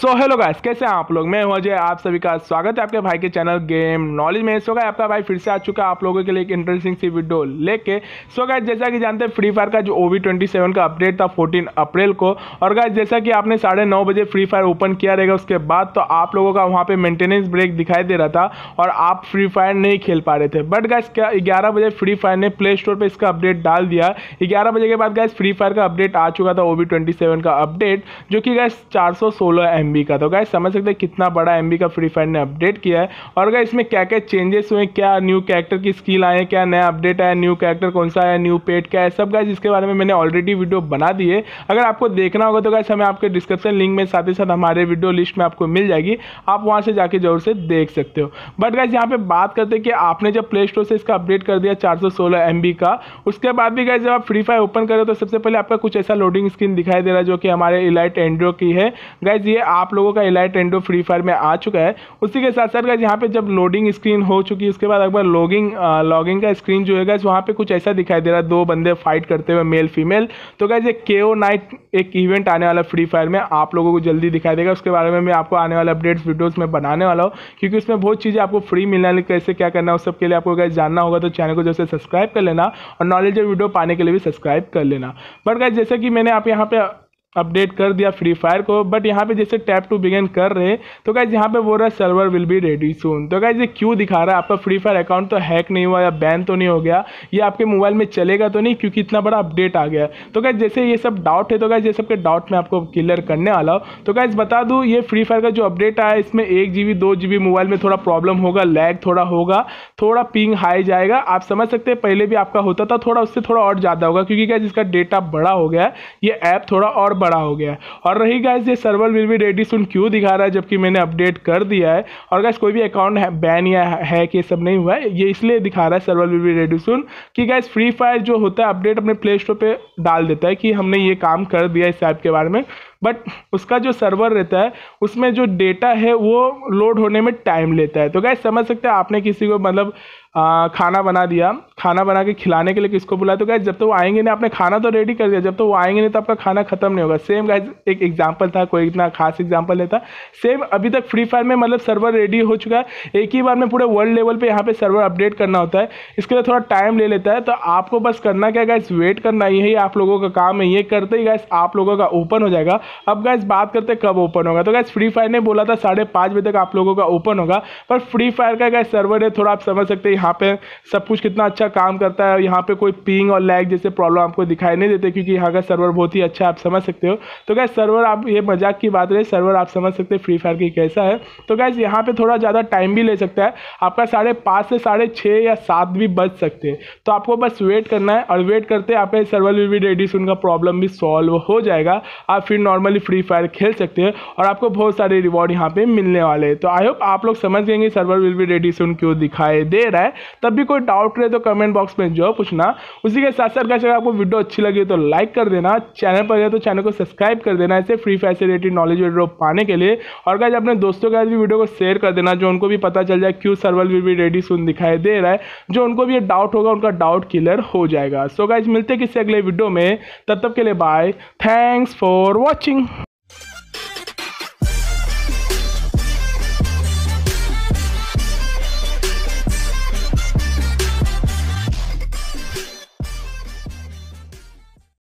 so hello guys कैसे हैं आप लोग मैं हूं अजय आप सभी का स्वागत है आपके भाई के चैनल गेम नॉलेज में सो गाइस आपका भाई फिर से आ चुका है आप लोगों के लिए एक इंटरेस्टिंग सी वीडियो लेके सो गाइस जैसा कि जानते हैं फ्री फायर का जो ओ वी ट्वेंटी सेवन का अपडेट था फोर्टीन अप्रैल को और गाइस जैसा कि आपने साढ़े नौ बजे फ्री फायर ओपन किया रहेगा उसके बाद तो आप लोगों का वहाँ पर मेंटेनेंस ब्रेक दिखाई दे रहा था और आप फ्री फायर नहीं खेल पा रहे थे बट गाइस ग्यारह बजे फ्री फायर ने प्ले स्टोर पर इसका अपडेट डाल दिया ग्यारह बजे के बाद गाइस फ्री फायर का अपडेट आ चुका था ओ वी ट्वेंटी सेवन का अपडेट जो कि गाइस चार सौ सोलह एम एम का तो गाय समझ सकते हैं कितना बड़ा एम का फ्री फायर ने अपडेट किया है और गाय इसमें क्या क्या चेंजेस हुए क्या न्यू कैरेक्टर की स्किल आए क्या नया अपडेट आया न्यू कैरेक्टर कौन सा आया न्यू पेट क्या है सब गाय जिसके बारे में मैंने ऑलरेडी वीडियो बना दी है अगर आपको देखना होगा तो गाय हमें आपके डिस्क्रिप्शन लिंक में साथ ही साथ हमारे वीडियो लिस्ट में आपको मिल जाएगी आप वहाँ से जाके जरूर से देख सकते हो बट गाइज यहाँ पर बात करते हैं कि आपने जब प्ले स्टोर से इसका अपडेट कर दिया चार सौ का उसके बाद भी गाय जब आप फ्री फायर ओपन करें तो सबसे पहले आपका कुछ ऐसा लोडिंग स्क्रीन दिखाई दे रहा है जो कि हमारे इलाइट एंड्रो की है गाइज ये आप लोगों का इलाइट एंडो फ्री फायर में आ चुका है उसी के साथ साथ यहाँ पे जब लोडिंग स्क्रीन हो चुकी है उसके बाद अगर लॉगिंग लॉगिंग का स्क्रीन जो है वहाँ पे कुछ ऐसा दिखाई दे रहा है दो बंदे फाइट करते हुए मेल फीमेल तो गैस ये के नाइट एक इवेंट आने वाला फ्री फायर में आप लोगों को जल्दी दिखाई देगा उसके बारे में मैं आपको आने वाले अपडेट्स वीडियोज़ में बनाने वाला हूँ क्योंकि उसमें बहुत चीज़ें आपको फ्री मिलने वाली कैसे क्या करना है उस सबके लिए आपको अगर जानना होगा तो चैनल को जैसे सब्सक्राइब कर लेना और नॉलेज वीडियो पाने के लिए भी सब्सक्राइब कर लेना बट गैस जैसे कि मैंने आप यहाँ पे अपडेट कर दिया फ्री फायर को बट यहाँ पे जैसे टैप टू बिगेन कर रहे तो गाइज यहाँ पे बोल रहा है server will be ready soon तो गाइज ये क्यों दिखा रहा है आपका फ्री फायर अकाउंट तो हैक नहीं हुआ या बैन तो नहीं हो गया ये आपके मोबाइल में चलेगा तो नहीं क्योंकि इतना बड़ा अपडेट आ गया तो गाइज जैसे ये सब डाउट है तो गाइज ये सबके डाउट में आपको क्लियर करने वाला हूँ तो गाइज बता दूँ ये फ्री फायर का जो अपडेट आया इसमें एक जी बी मोबाइल में थोड़ा प्रॉब्लम होगा लैग थोड़ा होगा थोड़ा पिंग हाई जाएगा आप समझ सकते हैं पहले भी आपका होता था थोड़ा उससे थोड़ा और ज़्यादा होगा क्योंकि क्या इसका डेटा बड़ा हो गया ये ऐप थोड़ा और बड़ा बड़ा हो गया है और रही गाइस ये server will be ready soon क्यों दिखा रहा है जबकि मैंने अपडेट कर दिया है और गाइज कोई भी अकाउंट बैन या है कि सब नहीं हुआ है ये इसलिए दिखा रहा है server will be ready soon कि गाइज फ्री फायर जो होता है अपडेट अपने प्ले स्टोर पर डाल देता है कि हमने ये काम कर दिया इस ऐप के बारे में बट उसका जो सर्वर रहता है उसमें जो डेटा है वो लोड होने में टाइम लेता है तो गैस समझ सकते हैं आपने किसी को मतलब आ, खाना बना दिया खाना बना के खिलाने के लिए किसको बुलाया तो गाइज जब तो वो आएंगे नहीं आपने खाना तो रेडी कर दिया जब तो वो आएंगे नहीं तो आपका खाना खत्म नहीं होगा सेम गाइज एक एग्जाम्पल था कोई इतना खास एग्जाम्पल नहीं था सेम अभी तक फ्री फायर में मतलब सर्वर रेडी हो चुका है एक ही बार में पूरे वर्ल्ड लेवल पर यहाँ पर सर्वर अपडेट करना होता है इसके लिए थोड़ा टाइम ले लेता है तो आपको बस करना क्या गाइज वेट करना यही आप लोगों का काम है ये करते ही गाइज आप लोगों का ओपन हो जाएगा अब गाइज बात करते कब ओपन होगा तो गाइज फ्री फायर ने बोला था साढ़े बजे तक आप लोगों का ओपन होगा पर फ्री फायर का गाइज सर्वर है थोड़ा आप समझ सकते हैं यहाँ पे सब कुछ कितना अच्छा काम करता है और यहाँ पे कोई पिंग और लैग जैसे प्रॉब्लम आपको दिखाई नहीं देते क्योंकि यहाँ का सर्वर बहुत ही अच्छा आप समझ सकते हो तो गैस सर्वर आप ये मजाक की बात रहे सर्वर आप समझ सकते हैं फ्री फायर की कैसा है तो गैस यहाँ पर थोड़ा ज़्यादा टाइम भी ले सकता है आपका साढ़े से साढ़े या सात भी बच सकते हैं तो आपको बस वेट करना है और वेट करते आपका server will be ready soon का प्रॉब्लम भी सॉल्व हो जाएगा आप फिर नॉर्मली फ्री फायर खेल सकते हो और आपको बहुत सारे रिवॉर्ड यहाँ पे मिलने वाले हैं तो आई होप आप लोग समझ गएंगे server will be ready soon क्यों दिखाई दे रहा है है तब भी कोई डाउट रहे तो कमेंट बॉक्स में जो पूछना उसी के साथ साथ अगर आपको वीडियो अच्छी लगी तो लाइक कर देना चैनल पर है तो चैनल को सब्सक्राइब कर देना ऐसे फ्री फायर से रिलेटेड नॉलेज वीडियो पाने के लिए और गाइज अपने दोस्तों के साथ भी वीडियो को शेयर कर देना जो उनको भी पता चल जाए क्यों सर्वल भी रेडी सुन दिखाई दे रहा है जो उनको भी डाउट होगा उनका डाउट क्लियर हो जाएगा सो so गाइज मिलते किसी अगले वीडियो में तब तक के लिए बाय थैंक्स फॉर वॉचिंग